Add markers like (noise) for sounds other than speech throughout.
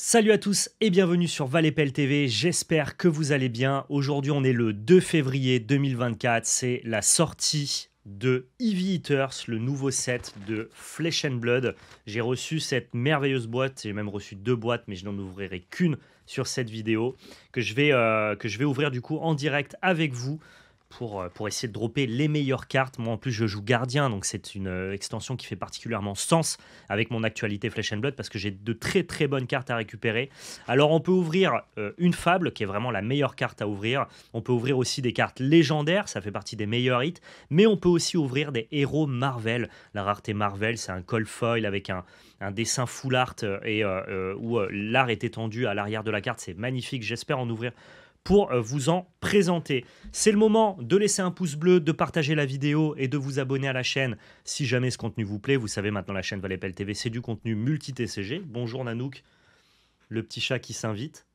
Salut à tous et bienvenue sur Valépel TV, j'espère que vous allez bien. Aujourd'hui on est le 2 février 2024, c'est la sortie de Heavy Eaters, le nouveau set de Flesh and Blood. J'ai reçu cette merveilleuse boîte, j'ai même reçu deux boîtes mais je n'en ouvrirai qu'une sur cette vidéo que je, vais, euh, que je vais ouvrir du coup en direct avec vous euh, pour, essayer de dropper les meilleures cartes. Moi, en plus, je joue Gardien, donc c'est une euh, extension qui fait particulièrement sens avec mon actualité Flesh and Blood parce que j'ai de très très bonnes cartes à récupérer. Alors, on peut ouvrir euh, une Fable, qui est vraiment la meilleure carte à ouvrir. On peut ouvrir aussi des cartes légendaires, ça fait partie des meilleurs hits. Mais on peut aussi ouvrir des héros Marvel. La rareté Marvel, c'est un col foil avec un, dessin full art et où l'art est étendu à l'arrière de la carte. C'est magnifique. J'espère en ouvrir pour euh, vous en présenter. C'est le moment de laisser un pouce bleu, de partager la vidéo et de vous abonner à la chaîne si jamais ce contenu vous plaît. Vous savez maintenant la chaîne Valépel TV, c'est du contenu multi-TCG. Bonjour Nanouk, le petit chat qui s'invite.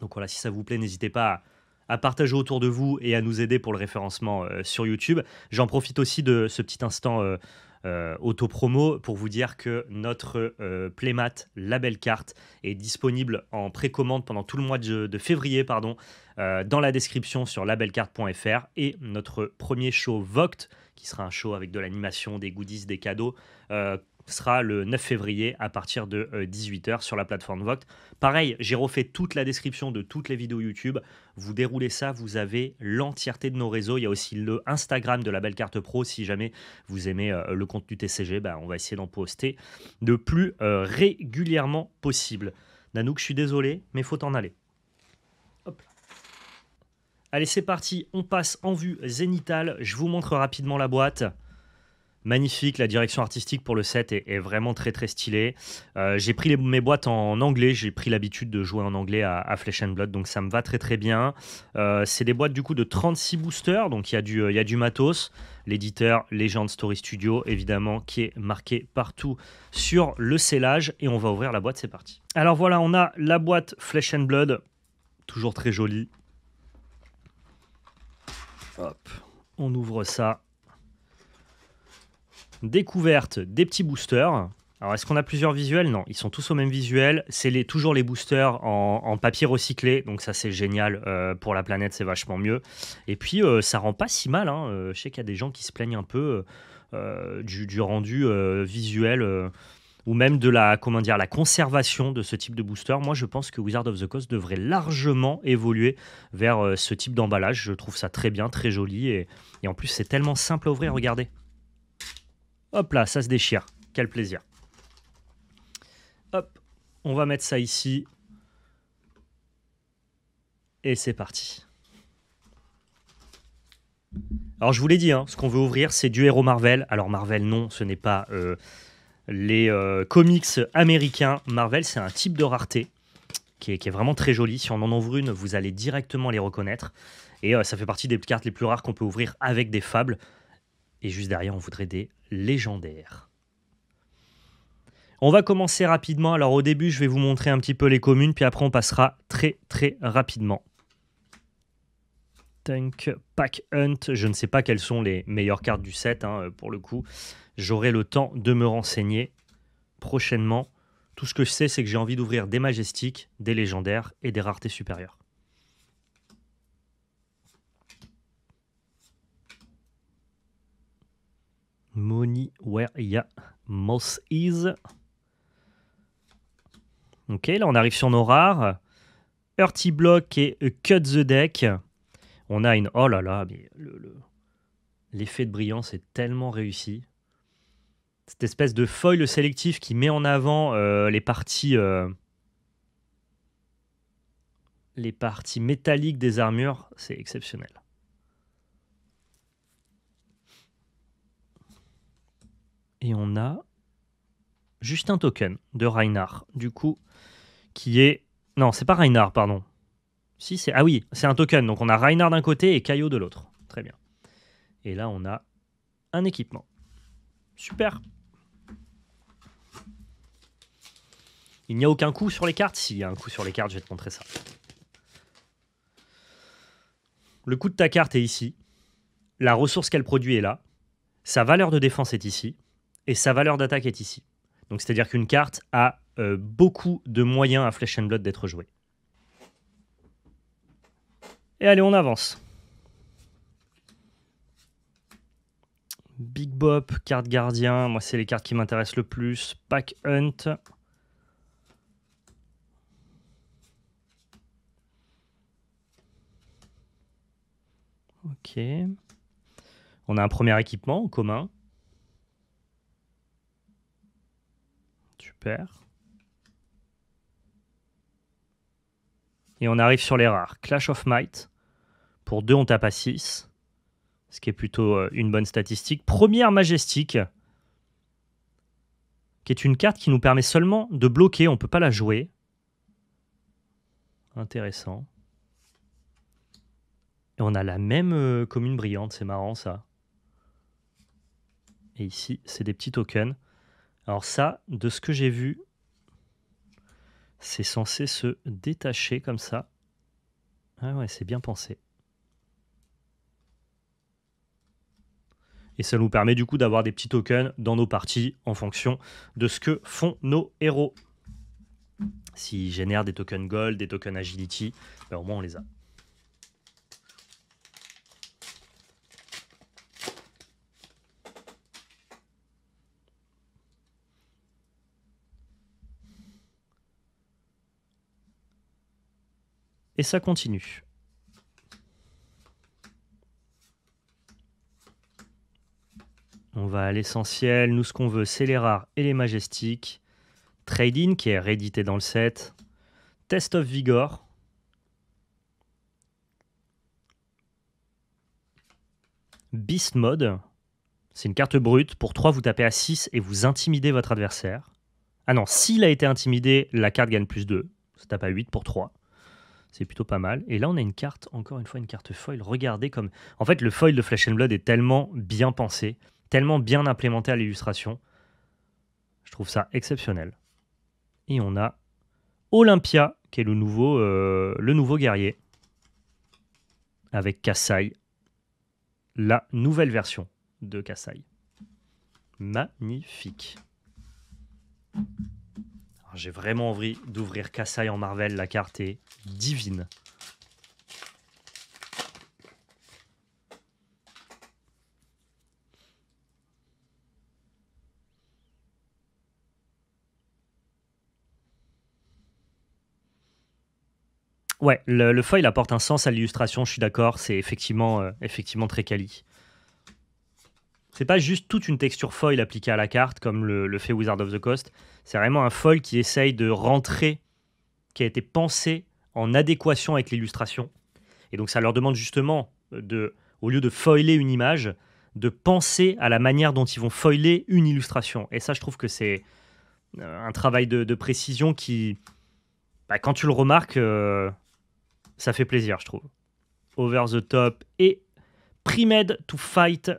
Donc voilà, si ça vous plaît, n'hésitez pas à partager autour de vous et à nous aider pour le référencement euh, sur YouTube. J'en profite aussi de ce petit instant euh, autopromo euh, auto-promo pour vous dire que notre euh, Playmat Label Carte est disponible en précommande pendant tout le mois de, février pardon, euh, dans la description sur labelcarte.fr et notre premier show Voct, qui sera un show avec de l'animation, des goodies, des cadeaux, sera le 9 février à partir de 18h euh, sur la plateforme Voct. Pareil, j'ai refait toute la description de toutes les vidéos YouTube. Vous déroulez ça, vous avez l'entièreté de nos réseaux. Il y a aussi le Instagram de la Belle Carte Pro. Si jamais vous aimez euh, le contenu TCG, bah on va essayer d'en poster le plus euh, régulièrement possible. Nanouk, je suis désolé, mais faut en aller. Allez, c'est parti, on passe en vue zénitale. Je vous montre rapidement la boîte magnifique. La direction artistique pour le set est, vraiment très très stylée. Euh, j'ai pris mes boîtes en, anglais, j'ai pris l'habitude de jouer en anglais à, Flesh and Blood, donc ça me va très très bien. Euh, c'est des boîtes du coup de 36 boosters, donc il y, a du, euh, du matos. L'éditeur Legend Story Studio, évidemment, qui est marqué partout sur le scellage. Et on va ouvrir la boîte, c'est parti. Alors voilà, on a la boîte Flesh and Blood, toujours très jolie. Hop, on ouvre ça Découverte des petits boosters. Alors, est-ce qu'on a plusieurs visuels Non, ils sont tous au même visuel. C'est les, toujours les boosters en, papier recyclé, donc ça c'est génial euh, pour la planète, c'est vachement mieux. Et puis, euh, ça rend pas si mal. Hein. Euh, je sais qu'il y a des gens qui se plaignent un peu du, rendu visuel ou même de la, comment dire, la conservation de ce type de booster. Moi, je pense que Wizard of the Coast devrait largement évoluer vers ce type d'emballage. Je trouve ça très bien, très joli, et, et en plus, c'est tellement simple à ouvrir. Regardez. Hop là, ça se déchire. Quel plaisir. Hop, on va mettre ça ici. Et c'est parti. Alors je vous l'ai dit, hein, ce qu'on veut ouvrir, c'est du héros Marvel. Alors Marvel, non, ce n'est pas euh, les euh, comics américains. Marvel, c'est un type de rareté qui est, vraiment très joli. Si on en ouvre une, vous allez directement les reconnaître. Et euh, ça fait partie des cartes les plus rares qu'on peut ouvrir avec des fables. Et juste derrière, on voudrait des légendaire. On va commencer rapidement. Alors au début, je vais vous montrer un petit peu les communes, puis après on passera très très rapidement. Tank, Pack Hunt, je ne sais pas quelles sont les meilleures cartes du set hein, euh, pour le coup. J'aurai le temps de me renseigner prochainement. Tout ce que je sais, c'est que j'ai envie d'ouvrir des majestiques, des légendaires et des raretés supérieures. Money where ya moss is. Ok, là on arrive sur nos rares. Earthy Block et Cut the Deck. On a une. Oh là là, mais l'effet le, de brillance est tellement réussi. Cette espèce de foil sélectif qui met en avant euh, les parties. Euh, les parties métalliques des armures, c'est exceptionnel. Et on a juste un token de Reinhardt, du coup, qui est. Non, c'est pas Reinhardt, pardon. Si, c'est. Ah oui, c'est un token. Donc on a Reinhardt d'un côté et Caillot de l'autre. Très bien. Et là, on a un équipement. Super. Il n'y a aucun coup sur les cartes S'il y a un coup sur les cartes, je vais te montrer ça. Le coût de ta carte est ici. La ressource qu'elle produit est là. Sa valeur de défense est ici et sa valeur d'attaque est ici. Donc c'est-à-dire qu'une carte a euh, beaucoup de moyens à Flesh and Blood d'être jouée. Et allez, on avance. Big Bop, carte gardien, moi c'est les cartes qui m'intéressent le plus. Pack Hunt. Ok. On a un premier équipement en commun. Et on arrive sur les rares. Clash of Might. Pour 2, on tape à 6. Ce qui est plutôt euh, une bonne statistique. Première Majestique, Qui est une carte qui nous permet seulement de bloquer. On ne peut pas la jouer. Intéressant. Et on a la même euh, commune brillante. C'est marrant ça. Et ici, c'est des petits tokens. Alors ça, de ce que j'ai vu, c'est censé se détacher comme ça. Ah ouais, c'est bien pensé. Et ça nous permet du coup d'avoir des petits tokens dans nos parties en fonction de ce que font nos héros. S'ils génèrent des tokens gold, des tokens agility, ben au moins on les a. Et ça continue. On va à l'essentiel. Nous, ce qu'on veut, c'est les rares et les majestiques. Trading, qui est réédité dans le set. Test of Vigor. Beast Mode. C'est une carte brute. Pour 3, vous tapez à 6 et vous intimidez votre adversaire. Ah non, s'il a été intimidé, la carte gagne plus 2. Ça tape à 8 pour 3. C'est plutôt pas mal. Et là, on a une carte, encore une fois, une carte foil. Regardez comme. En fait, le foil de Flash and Blood est tellement bien pensé, tellement bien implémenté à l'illustration. Je trouve ça exceptionnel. Et on a Olympia, qui est le nouveau, euh, le nouveau guerrier, avec Kassai. La nouvelle version de Kassai. Magnifique. J'ai vraiment envie d'ouvrir Kassai en Marvel. La carte est divine. Ouais, le, le, foil apporte un sens à l'illustration, je suis d'accord. C'est effectivement, euh, effectivement très quali. C'est pas juste toute une texture foil appliquée à la carte, comme le, fait Wizard of the Coast. C'est vraiment un foil qui essaye de rentrer, qui a été pensé en adéquation avec l'illustration. Et donc ça leur demande justement de, au lieu de foiler une image, de penser à la manière dont ils vont foiler une illustration. Et ça, je trouve que c'est euh, un travail de, précision qui, bah, quand tu le remarques, euh, ça fait plaisir, je trouve. Over the top et Primed to Fight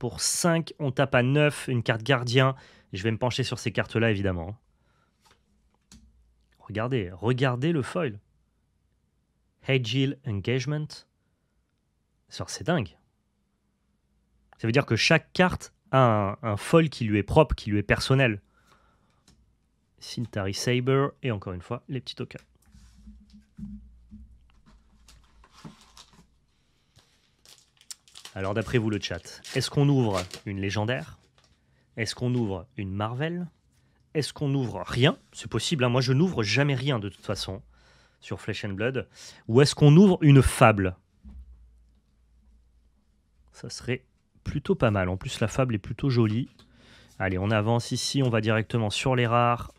pour 5, on tape à 9, une carte gardien. Je vais me pencher sur ces cartes-là, évidemment. Regardez, regardez le foil. Agile Engagement. C'est dingue. Ça veut dire que chaque carte a un, foil qui lui est propre, qui lui est personnel. Sintari Saber et encore une fois les petits tokens. Alors d'après vous le chat, est-ce qu'on ouvre une légendaire Est-ce qu'on ouvre une Marvel Est-ce qu'on ouvre rien C'est possible, hein. moi je n'ouvre jamais rien de toute façon sur Flesh and Blood. Ou est-ce qu'on ouvre une fable Ça serait plutôt pas mal. En plus la fable est plutôt jolie. Allez, on avance ici, on va directement sur les rares.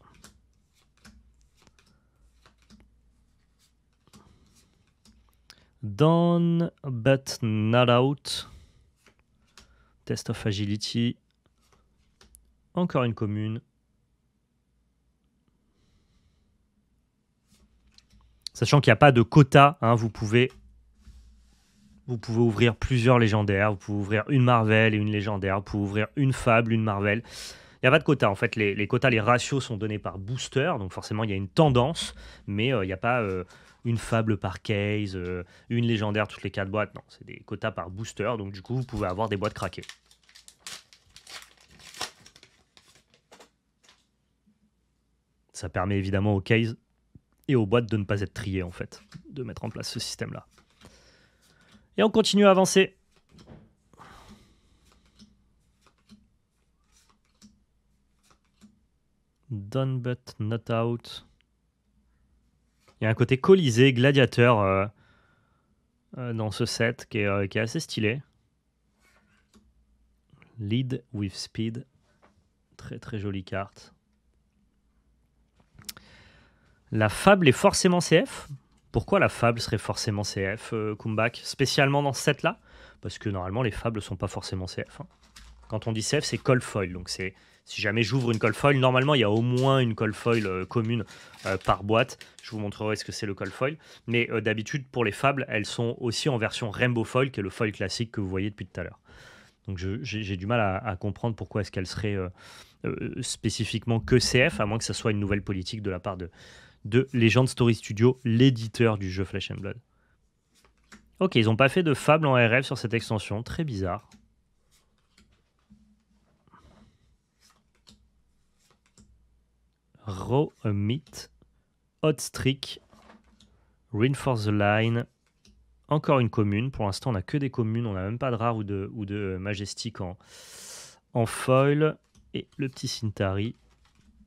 Done, but not out. Test of agility. Encore une commune. Sachant qu'il n'y a pas de quota, hein, vous pouvez vous pouvez ouvrir plusieurs légendaires, vous pouvez ouvrir une Marvel et une légendaire, vous pouvez ouvrir une Fable, une Marvel. Il n'y a pas de quota. En fait, les, quotas, les ratios sont donnés par booster, donc forcément, il y a une tendance, mais euh, il n'y a pas. Euh, une fable par case, euh, une légendaire toutes les quatre boîtes. Non, c'est des quotas par booster, donc du coup, vous pouvez avoir des boîtes craquées. Ça permet évidemment aux cases et aux boîtes de ne pas être triées, en fait, de mettre en place ce système-là. Et on continue à avancer. Done but not out. Il y a un côté colisée, gladiateur euh, euh, dans ce set euh, qui est, assez stylé. Lead with Speed. Très très jolie carte. La fable est forcément CF. Pourquoi la fable serait forcément CF, comeback Spécialement dans ce set-là Parce que normalement, les fables ne sont pas forcément CF. Hein. Quand on dit CF, c'est Cold Foil. Donc c'est si jamais j'ouvre une call foil, normalement il y a au moins une call foil euh, commune euh, par boîte. Je vous montrerai ce que c'est le call foil. Mais euh, d'habitude, pour les fables, elles sont aussi en version rainbow foil, qui est le foil classique que vous voyez depuis tout à l'heure. Donc j'ai du mal à, comprendre pourquoi est-ce qu'elle serait spécifiquement que CF, à moins que ça soit une nouvelle politique de la part de, de Legend Story Studio, l'éditeur du jeu Flash and Blood. Ok, ils n'ont pas fait de Fables en RF sur cette extension, très bizarre. Raw Meat, Hot Streak, Reinforce the Line. Encore une commune. Pour l'instant, on n'a que des communes. On n'a même pas de rare ou de, ou de euh, majestic en, en foil. Et le petit Sintari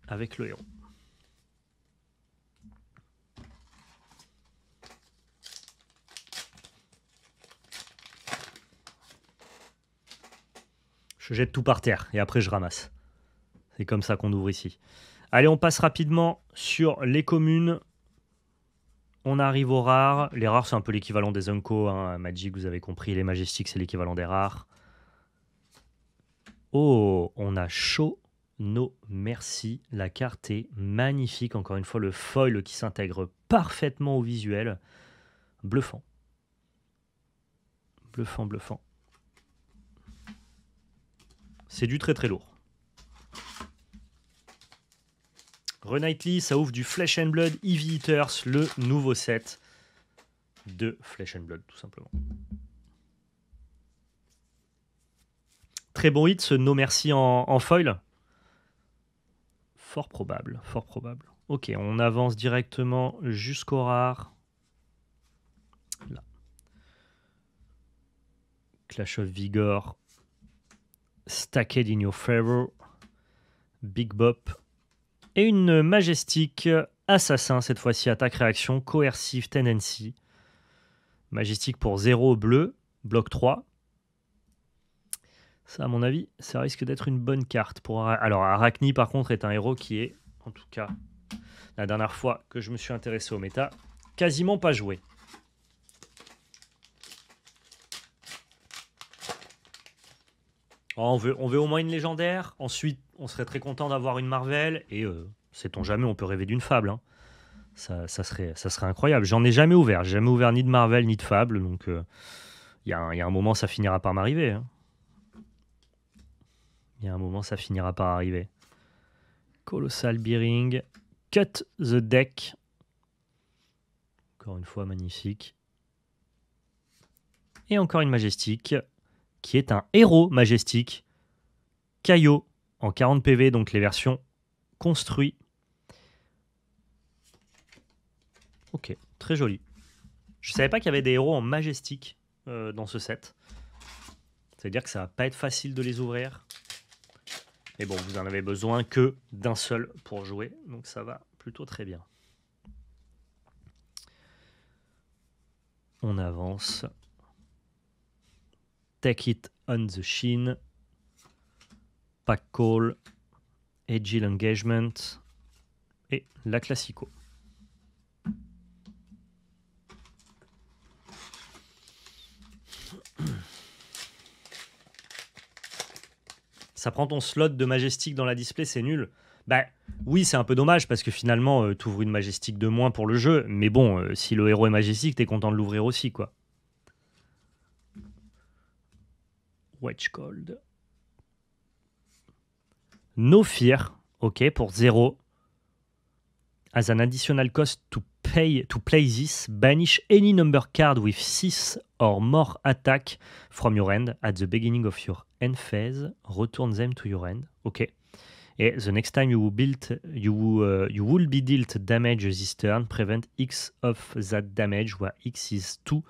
avec le héros. Je jette tout par terre et après je ramasse. C'est comme ça qu'on ouvre ici. Allez, on passe rapidement sur les communes. On arrive aux rares. Les rares, c'est un peu l'équivalent des Unco. Hein. Magic, vous avez compris. Les Majestiques, c'est l'équivalent des rares. Oh, on a chaud. No merci. La carte est magnifique. Encore une fois, le foil qui s'intègre parfaitement au visuel. Bluffant. Bluffant, bluffant. C'est du très très lourd. Renightly, ça ouvre du Flesh and Blood, Heavy Eaters, le nouveau set de Flesh and Blood, tout simplement. Très bon hit, ce No Merci en, en foil. Fort probable, fort probable. Ok, on avance directement jusqu'au rare. Là. Clash of Vigor. Stacked in your favor. Big Bop. Et une Majestic Assassin, cette fois-ci, attaque réaction, coercive tendency. Majestic pour 0 bleu, bloc 3. Ça, à mon avis, ça risque d'être une bonne carte. Pour Alors, Arachni, par contre, est un héros qui est, en tout cas, la dernière fois que je me suis intéressé au méta, quasiment pas joué. Ah, on, on veut au moins une légendaire. Ensuite, on serait très content d'avoir une Marvel et euh, sait-on jamais, on peut rêver d'une fable. Hein. Ça, serait, ça serait incroyable. J'en ai jamais ouvert, jamais ouvert ni de Marvel ni de fable, donc euh, il y, a un moment ça finira par m'arriver. Hein. Il y a un moment ça finira par arriver. Colossal Bearing. Cut the Deck. Encore une fois magnifique. Et encore une majestique qui est un héros majestique. Caillot en 40 PV, donc les versions construites. Ok, très joli. Je savais pas qu'il y avait des héros en majestique euh, dans ce set. C'est-à-dire que ça va pas être facile de les ouvrir. Mais bon, vous en avez besoin que d'un seul pour jouer, donc ça va plutôt très bien. On avance. Take it on the chin pack call, agile engagement et la classico. Ça prend ton slot de Majestic dans la display, c'est nul. Ben oui, c'est un peu dommage parce que finalement, euh, tu ouvres une Majestic de moins pour le jeu. Mais bon, euh, si le héros est Majestic, t'es content de l'ouvrir aussi, quoi. Wedge Cold. No Fear, ok, pour 0. As an additional cost to pay to play this, banish any number card with 6 or more attack from your end at the beginning of your end phase, return them to your end. Ok. Et the next time you will, build, you, uh, you will be dealt damage this turn, prevent X of that damage, where X is 2,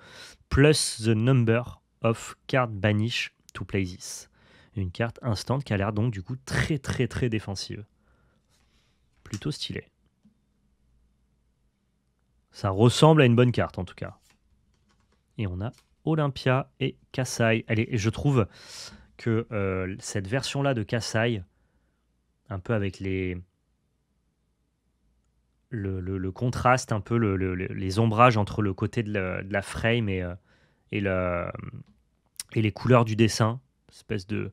plus the number of cards banished to play this. Une carte instante qui a l'air donc du coup très très très défensive. Plutôt stylé. Ça ressemble à une bonne carte en tout cas. Et on a Olympia et Kasai. Allez, je trouve que euh, cette version-là de Kassai, un peu avec les, le, contraste, un peu les ombrages entre le côté de la, frame et, euh, et, et, les couleurs du dessin espèce de,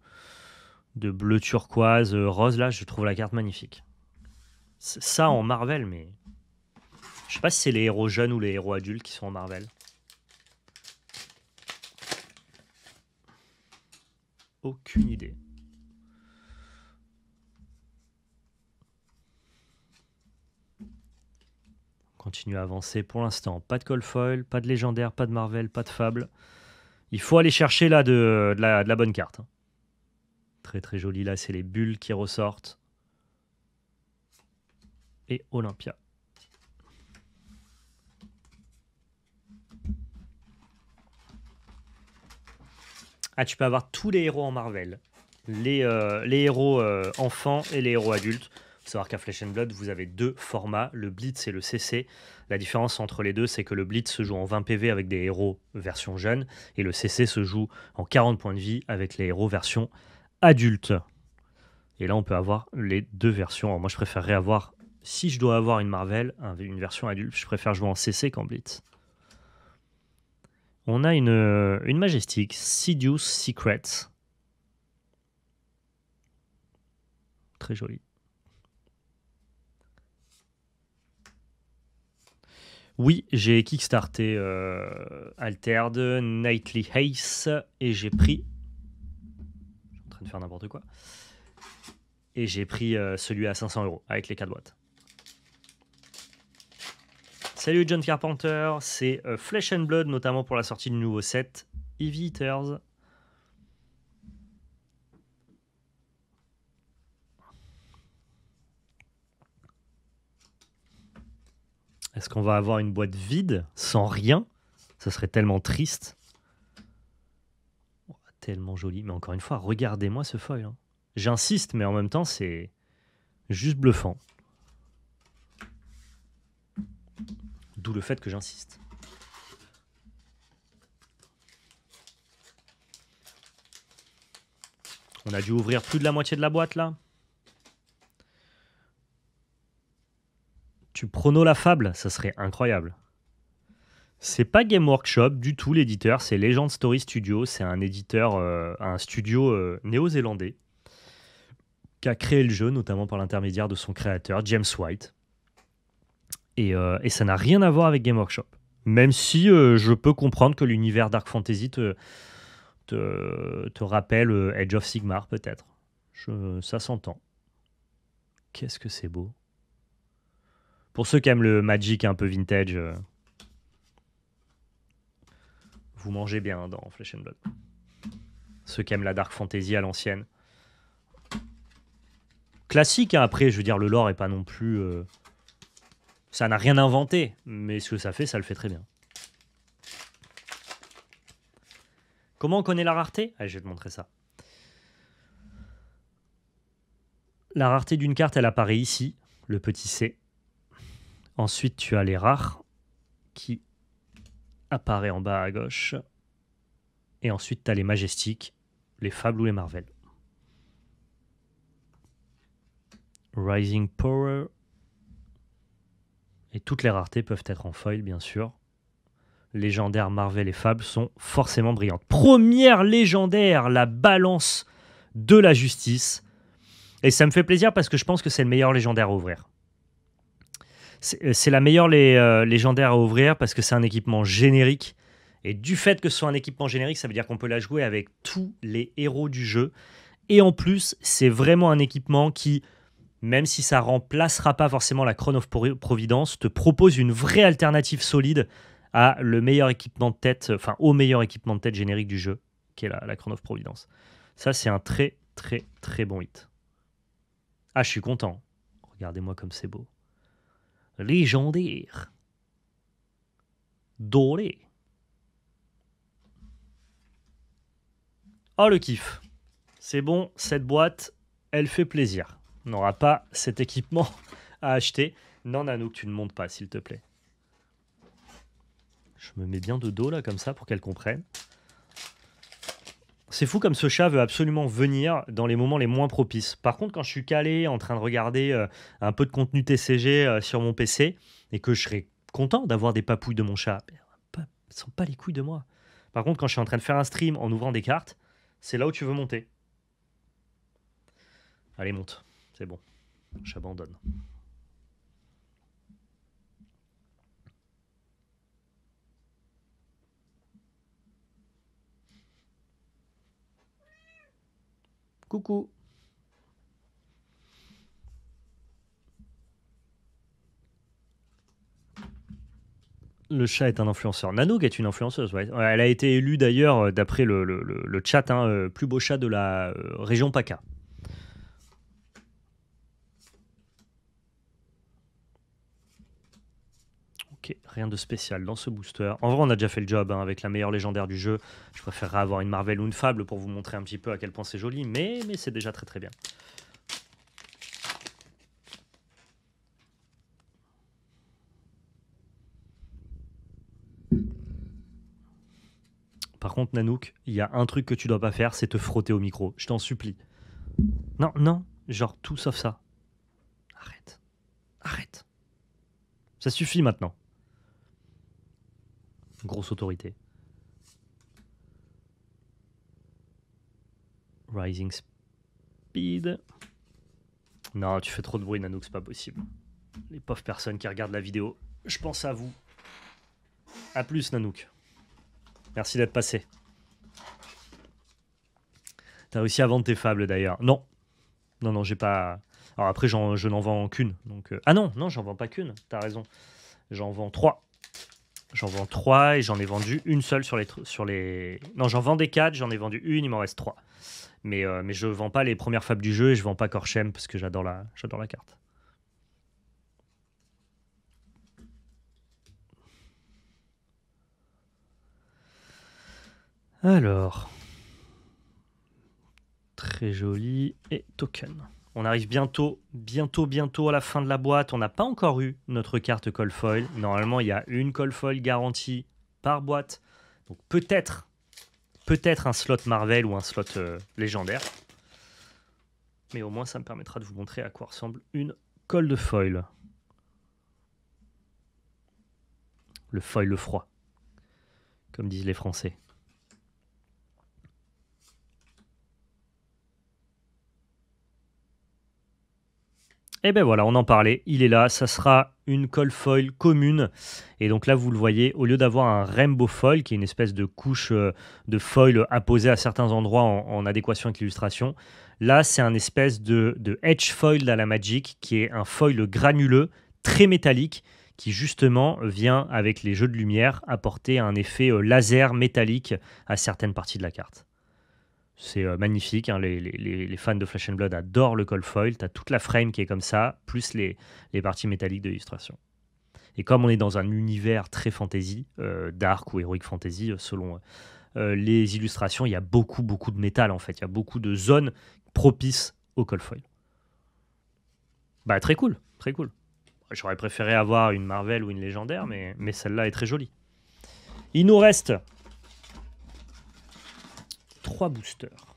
bleu turquoise, euh, rose, là, je trouve la carte magnifique. Ça en Marvel, mais. Je sais pas si c'est les héros jeunes ou les héros adultes qui sont en Marvel. Aucune idée. continue à avancer. Pour l'instant, pas de Call Foil, pas de Légendaire, pas de Marvel, pas de Fable. Il faut aller chercher là de, la, bonne carte. Hein. Très très joli là, c'est les bulles qui ressortent. Et Olympia. Ah, tu peux avoir tous les héros en Marvel. Les, euh, les héros euh, enfants et les héros adultes savoir qu'à Flesh and Blood, vous avez deux formats, le Blitz et le CC. La différence entre les deux, c'est que le Blitz se joue en 20 PV avec des héros version jeune, et le CC se joue en 40 points de vie avec les héros version adulte. Et là, on peut avoir les deux versions. moi, je préférerais avoir, si je dois avoir une Marvel, une version adulte, je préfère jouer en CC qu'en Blitz. On a une, euh, une Majestic, Sidious Secret. Très jolie. Oui, j'ai kickstarté euh, Altered, Nightly Haze, et j'ai pris. Je suis en train de faire n'importe quoi. Et j'ai pris euh, celui à 500 euros avec les 4 boîtes. Salut John Carpenter, c'est euh, Flesh and Blood, notamment pour la sortie du nouveau set Heavy Eaters. est qu'on va avoir une boîte vide, sans rien Ça serait tellement triste. tellement joli. Mais encore une fois, regardez-moi ce foil. Hein. J'insiste, mais en même temps, c'est juste bluffant. D'où le fait que j'insiste. On a dû ouvrir plus de la moitié de la boîte là Chrono la Fable, ça serait incroyable. C'est pas Game Workshop du tout l'éditeur, c'est Legend Story Studio, c'est un éditeur, euh, un studio euh, néo-zélandais qui a créé le jeu, notamment par l'intermédiaire de son créateur, James White. Et, euh, ça n'a rien à voir avec Game Workshop. Même si je peux comprendre que l'univers Dark Fantasy te, te rappelle Edge of Sigmar, peut-être. ça s'entend. Qu'est-ce que c'est beau. Pour ceux qui aiment le Magic un peu vintage, euh, vous mangez bien dans Flesh and Blood. Ceux qui aiment la Dark Fantasy à l'ancienne. Classique, hein, après, je veux dire, le lore est pas non plus. Euh, ça n'a rien inventé, mais ce que ça fait, ça le fait très bien. Comment on connaît la rareté Allez, je vais te montrer ça. La rareté d'une carte, elle apparaît ici, le petit C. Ensuite, tu as les rares qui apparaît en bas à gauche. Et ensuite, tu as les majestiques, les fables ou les Marvel. Rising Power. Et toutes les raretés peuvent être en foil, bien sûr. Légendaires, Marvel et Fable sont forcément brillantes. Première légendaire, la balance de la justice. Et ça me fait plaisir parce que je pense que c'est le meilleur légendaire à ouvrir. Euh, c'est la meilleure euh, légendaire à ouvrir parce que c'est un équipement générique. Et du fait que ce soit un équipement générique, ça veut dire qu'on peut la jouer avec tous les héros du jeu. Et en plus, c'est vraiment un équipement qui, même si ça remplacera pas forcément la Chronof of Providence, te propose une vraie alternative solide à le meilleur équipement de tête, enfin au meilleur équipement de tête générique du jeu, qui est la, la of Providence. Ça, c'est un très très très bon hit. Ah, je suis content. Regardez-moi comme c'est beau. Légendaire. Doré. Oh ah, le kiff. C'est bon, cette boîte, elle fait plaisir. On n'aura pas cet équipement (laughs) à acheter. Non, que tu ne montes pas, s'il te plaît. Je me mets bien de dos là, comme ça, pour qu'elle comprenne c'est fou comme ce chat veut absolument venir dans les moments les moins propices. Par contre, quand je suis calé en train de regarder euh, un peu de contenu TCG euh, sur mon PC et que je serais content d'avoir des papouilles de mon chat, ils sont pas les couilles de moi. Par contre, quand je suis en train de faire un stream en ouvrant des cartes, c'est là où tu veux monter. Allez, monte. C'est bon. J'abandonne. Coucou Le chat est un influenceur. Nanook est une influenceuse. Elle a été élue d'ailleurs, d'après le, le, chat, hein, euh, plus beau chat de la euh, région PACA. Ok, rien de spécial dans ce booster. En vrai, on a déjà fait le job hein, avec la meilleure légendaire du jeu. Je préférerais avoir une Marvel ou une Fable pour vous montrer un petit peu à quel point c'est joli, mais, c'est déjà très très bien. Par contre, Nanook, il y a un truc que tu dois pas faire, c'est te frotter au micro. Je t'en supplie. Non, non, genre tout sauf ça. Arrête. Arrête. Ça suffit maintenant. Grosse autorité. Rising Speed. Non, tu fais trop de bruit, Nanook, c'est pas possible. Les pauvres personnes qui regardent la vidéo, je pense à vous. A plus, Nanook. Merci d'être passé. T'as réussi à vendre tes fables d'ailleurs. Non. Non, non, j'ai pas. Alors après, je n'en vends qu'une. Euh, ah non, non, j'en vends pas qu'une. T'as raison. J'en vends trois. J'en vends trois et j'en ai vendu une seule sur les. Sur les... Non, j'en des quatre, j'en ai vendu une, il m'en reste trois. Mais, euh, mais je vends pas les premières fables du jeu et je vends pas Korchem parce que j'adore la, j'adore la carte. Alors. Très joli. Et token. On arrive bientôt, bientôt, bientôt à la fin de la boîte. On n'a pas encore eu notre carte Colfoil. Normalement, il y a une Colfoil garantie par boîte. Donc peut-être, peut-être un slot Marvel ou un slot euh, légendaire. Mais au moins, ça me permettra de vous montrer à quoi ressemble une colle de foil. Le foil, le froid, comme disent les Français. Et eh ben voilà, on en parlait, il est là, ça sera une colle foil commune. Et donc là, vous le voyez, au lieu d'avoir un rainbow foil, qui est une espèce de couche euh, de foil apposée à certains endroits en, adéquation avec l'illustration, là, c'est un espèce de, de edge foil à la Magic, qui est un foil granuleux, très métallique, qui justement vient, avec les jeux de lumière, apporter un effet euh, laser métallique à certaines parties de la carte. C'est euh, magnifique. Hein. les, fans de Flash and Blood adorent le call foil. Tu toute la frame qui est comme ça, plus les, parties métalliques de l'illustration. Et comme on est dans un univers très fantasy, euh, dark ou heroic fantasy, euh, selon les illustrations, il y a beaucoup, beaucoup de métal en fait. Il y a beaucoup de zones propices au col foil. Bah, très cool, très cool. J'aurais préféré avoir une Marvel ou une légendaire, mais, mais celle-là est très jolie. Il nous reste boosters.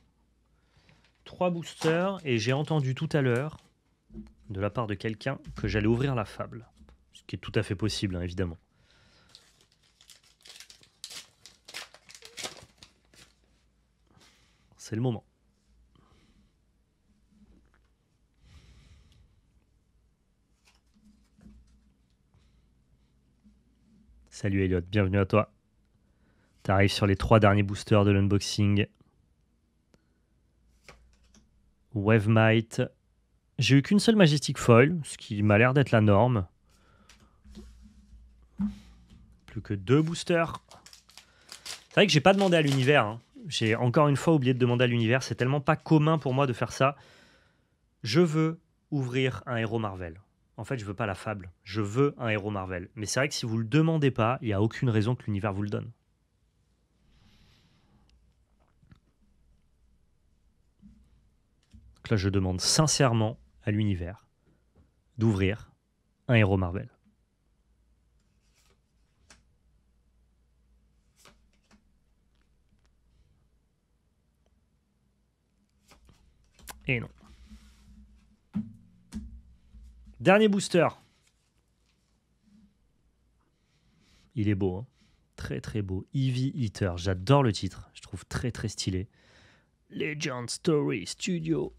Trois boosters, et j'ai entendu tout à l'heure, de la part de quelqu'un, que j'allais ouvrir la fable. Ce qui est tout à fait possible, hein, évidemment. C'est le moment. Salut Elliot, bienvenue à toi. tu arrives sur les trois derniers boosters de l'unboxing. Might, J'ai eu qu'une seule Majestic Foil, ce qui m'a l'air d'être la norme. Plus que deux boosters. C'est vrai que j'ai pas demandé à l'univers. Hein. J'ai encore une fois oublié de demander à l'univers. C'est tellement pas commun pour moi de faire ça. Je veux ouvrir un héros Marvel. En fait, je veux pas la fable. Je veux un héros Marvel. Mais c'est vrai que si vous le demandez pas, il n'y a aucune raison que l'univers vous le donne. Donc là, je demande sincèrement à l'univers d'ouvrir un héros Marvel. Et non. Dernier booster. Il est beau, hein très très beau. Eevee Eater, j'adore le titre, je trouve très très stylé. Legend Story Studio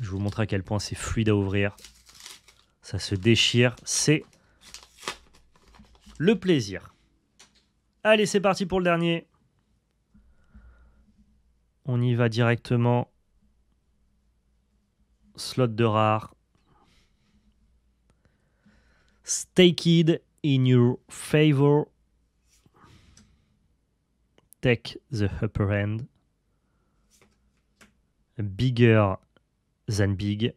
je vous montre à quel point c'est fluide à ouvrir. Ça se déchire. C'est le plaisir. Allez, c'est parti pour le dernier. On y va directement. Slot de rare. Staked in your favor. Take the upper hand. Bigger Big,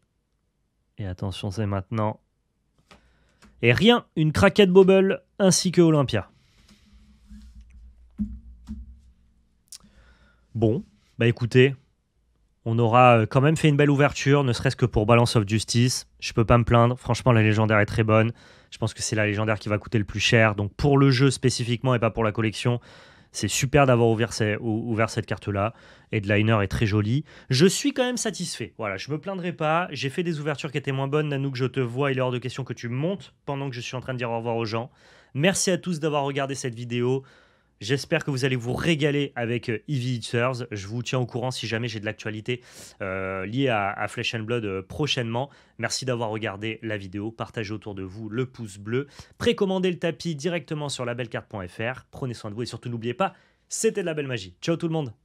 Et attention, c'est maintenant. Et rien, une craquette bobble ainsi que Olympia. Bon, bah écoutez, on aura euh, quand même fait une belle ouverture, ne serait-ce que pour Balance of Justice. Je peux pas me plaindre, franchement la légendaire est très bonne. Je pense que c'est la légendaire qui va coûter le plus cher. Donc pour le jeu spécifiquement et pas pour la collection, c'est super d'avoir ouvert, cette carte-là. Headliner est très joli. Je suis quand même satisfait. Voilà, je me plaindrai pas. J'ai fait des ouvertures qui étaient moins bonnes. que je te vois. Il est hors de question que tu montes pendant que je suis en train de dire au revoir aux gens. Merci à tous d'avoir regardé cette vidéo. J'espère que vous allez vous régaler avec euh, Eevee Eaters. Je vous tiens au courant si jamais j'ai de l'actualité euh, liée à, Flesh and Blood euh, prochainement. Merci d'avoir regardé la vidéo. Partagez autour de vous le pouce bleu. Précommandez le tapis directement sur labellecarte.fr. Prenez soin de vous et surtout n'oubliez pas, c'était de la belle magie. Ciao tout le monde